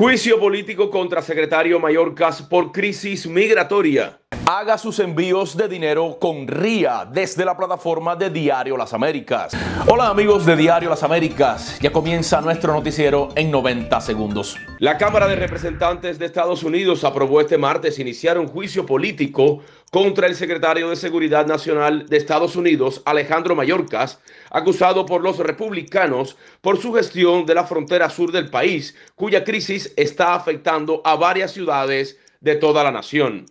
Juicio político contra secretario Mayorkas por crisis migratoria. Haga sus envíos de dinero con RIA desde la plataforma de Diario Las Américas. Hola amigos de Diario Las Américas, ya comienza nuestro noticiero en 90 segundos. La Cámara de Representantes de Estados Unidos aprobó este martes iniciar un juicio político contra el secretario de Seguridad Nacional de Estados Unidos, Alejandro Mayorkas, acusado por los republicanos por su gestión de la frontera sur del país, cuya crisis está afectando a varias ciudades de toda la nación.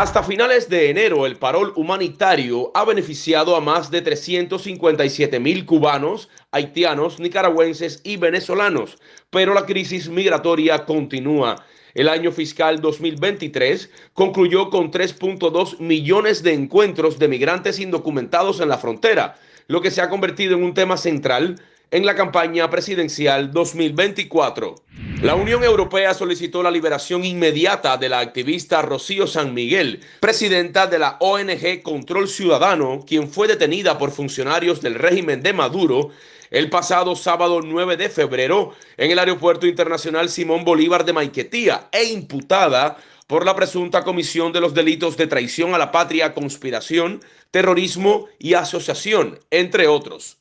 Hasta finales de enero, el parol humanitario ha beneficiado a más de 357 mil cubanos, haitianos, nicaragüenses y venezolanos, pero la crisis migratoria continúa. El año fiscal 2023 concluyó con 3.2 millones de encuentros de migrantes indocumentados en la frontera, lo que se ha convertido en un tema central en la campaña presidencial 2024. La Unión Europea solicitó la liberación inmediata de la activista Rocío San Miguel, presidenta de la ONG Control Ciudadano, quien fue detenida por funcionarios del régimen de Maduro el pasado sábado 9 de febrero en el Aeropuerto Internacional Simón Bolívar de Maiquetía e imputada por la presunta comisión de los delitos de traición a la patria, conspiración, terrorismo y asociación, entre otros.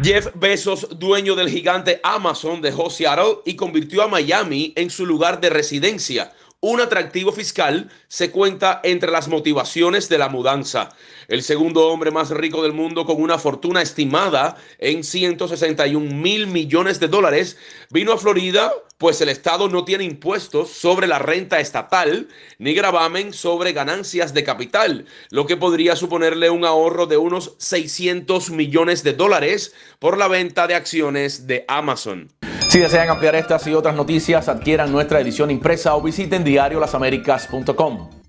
Jeff Bezos, dueño del gigante Amazon, dejó Seattle y convirtió a Miami en su lugar de residencia. Un atractivo fiscal se cuenta entre las motivaciones de la mudanza. El segundo hombre más rico del mundo con una fortuna estimada en 161 mil millones de dólares vino a Florida, pues el Estado no tiene impuestos sobre la renta estatal ni gravamen sobre ganancias de capital, lo que podría suponerle un ahorro de unos 600 millones de dólares por la venta de acciones de Amazon. Si desean ampliar estas y otras noticias, adquieran nuestra edición impresa o visiten diariolasamericas.com.